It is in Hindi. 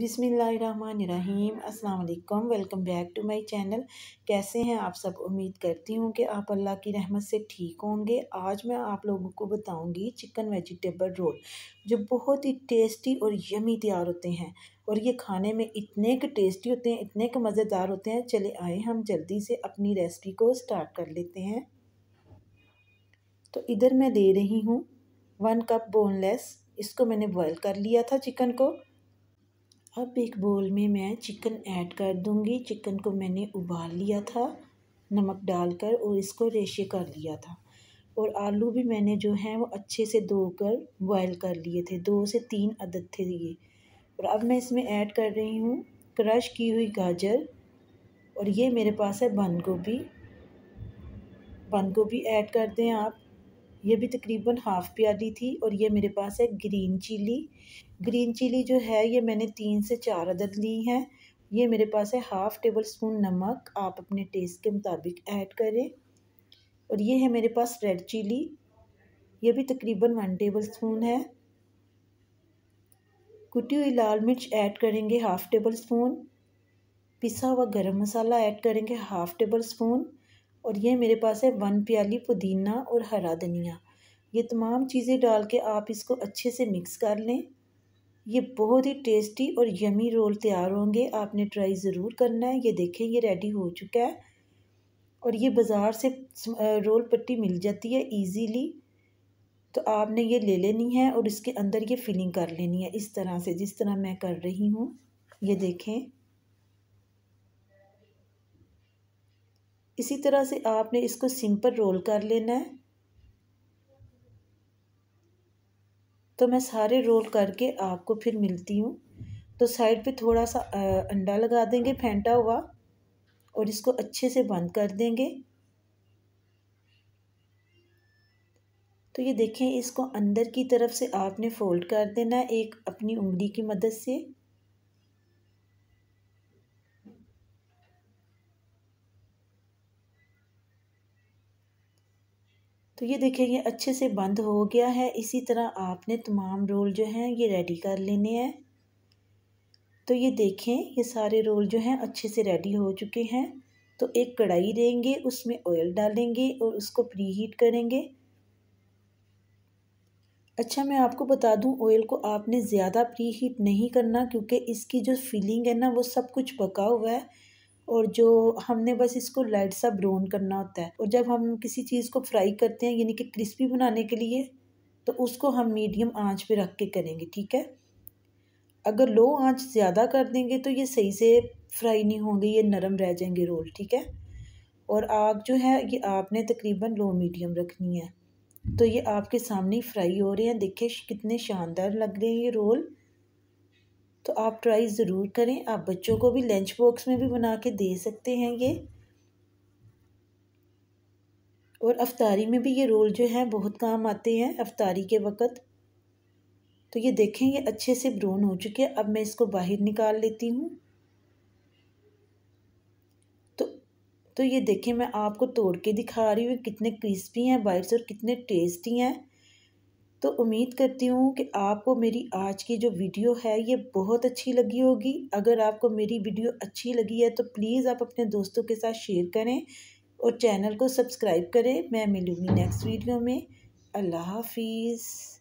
बिसमीम अल्लाम welcome back to my channel कैसे हैं आप सब उम्मीद करती हूँ कि आप अल्लाह की रहमत से ठीक होंगे आज मैं आप लोगों को बताऊँगी चिकन वेजिटेबल रोल जो बहुत ही टेस्टी और यमी तैयार होते हैं और ये खाने में इतने के टेस्टी होते हैं इतने के मज़ेदार होते हैं चले आए हम जल्दी से अपनी रेसिपी को स्टार्ट कर लेते हैं तो इधर मैं ले रही हूँ वन कप बोनलेस इसको मैंने बॉयल कर लिया था चिकन को अब एक बोल में मैं चिकन ऐड कर दूंगी चिकन को मैंने उबाल लिया था नमक डालकर और इसको रेशे कर लिया था और आलू भी मैंने जो है वो अच्छे से धो कर बॉयल कर लिए थे दो से तीन अदद थे ये और अब मैं इसमें ऐड कर रही हूँ क्रश की हुई गाजर और ये मेरे पास है बंद गोभी बंद गोभी ऐड कर दें आप ये भी तकरीबन हाफ़ प्याली थी और ये मेरे पास है ग्रीन चिली ग्रीन चिली जो है ये मैंने तीन से चार अदद ली है ये मेरे पास है हाफ़ टेबल स्पून नमक आप अपने टेस्ट के मुताबिक ऐड करें और ये है मेरे पास रेड चिली ये भी तकरीबन वन टेबल स्पून है कुटी हुई लाल मिर्च ऐड करेंगे हाफ़ टेबल स्पून पिसा हुआ गरम मसाला ऐड करेंगे हाफ़ टेबल स्पून और ये मेरे पास है वन प्याली पुदीना और हरा धनिया ये तमाम चीज़ें डाल के आप इसको अच्छे से मिक्स कर लें ये बहुत ही टेस्टी और यमी रोल तैयार होंगे आपने ट्राई ज़रूर करना है ये देखें ये रेडी हो चुका है और ये बाज़ार से रोल पट्टी मिल जाती है इजीली तो आपने ये ले लेनी है और इसके अंदर ये फिलिंग कर लेनी है इस तरह से जिस तरह मैं कर रही हूँ ये देखें इसी तरह से आपने इसको सिंपल रोल कर लेना है तो मैं सारे रोल करके आपको फिर मिलती हूँ तो साइड पे थोड़ा सा अंडा लगा देंगे फेंटा हुआ और इसको अच्छे से बंद कर देंगे तो ये देखें इसको अंदर की तरफ से आपने फोल्ड कर देना है एक अपनी उंगली की मदद से तो ये देखें ये अच्छे से बंद हो गया है इसी तरह आपने तमाम रोल जो हैं ये रेडी कर लेने हैं तो ये देखें ये सारे रोल जो हैं अच्छे से रेडी हो चुके हैं तो एक कढ़ाई देंगे उसमें ऑयल डालेंगे और उसको प्री हीट करेंगे अच्छा मैं आपको बता दूं ऑयल को आपने ज़्यादा प्री हीट नहीं करना क्योंकि इसकी जो फीलिंग है ना वो सब कुछ पका हुआ है और जो हमने बस इसको लाइट सा ब्राउन करना होता है और जब हम किसी चीज़ को फ्राई करते हैं यानी कि क्रिस्पी बनाने के लिए तो उसको हम मीडियम आंच पे रख के करेंगे ठीक है अगर लो आंच ज़्यादा कर देंगे तो ये सही से फ्राई नहीं होंगे ये नरम रह जाएंगे रोल ठीक है और आग जो है ये आपने तकरीबन लो मीडियम रखनी है तो ये आपके सामने फ्राई हो रहे हैं देखिए कितने शानदार लग रहे हैं ये रोल तो आप ट्राई ज़रूर करें आप बच्चों को भी लंच बॉक्स में भी बना के दे सकते हैं ये और अफतारी में भी ये रोल जो है बहुत काम आते हैं अफतारी के वक़्त तो ये देखें ये अच्छे से ब्राउन हो चुके हैं अब मैं इसको बाहर निकाल लेती हूँ तो तो ये देखें मैं आपको तोड़ के दिखा रही हूँ कितने क्रिस्पी हैं बाइट्स और कितने टेस्टी हैं तो उम्मीद करती हूँ कि आपको मेरी आज की जो वीडियो है ये बहुत अच्छी लगी होगी अगर आपको मेरी वीडियो अच्छी लगी है तो प्लीज़ आप अपने दोस्तों के साथ शेयर करें और चैनल को सब्सक्राइब करें मैं मिलूँगी नेक्स्ट वीडियो में अल्लाह हाफिज़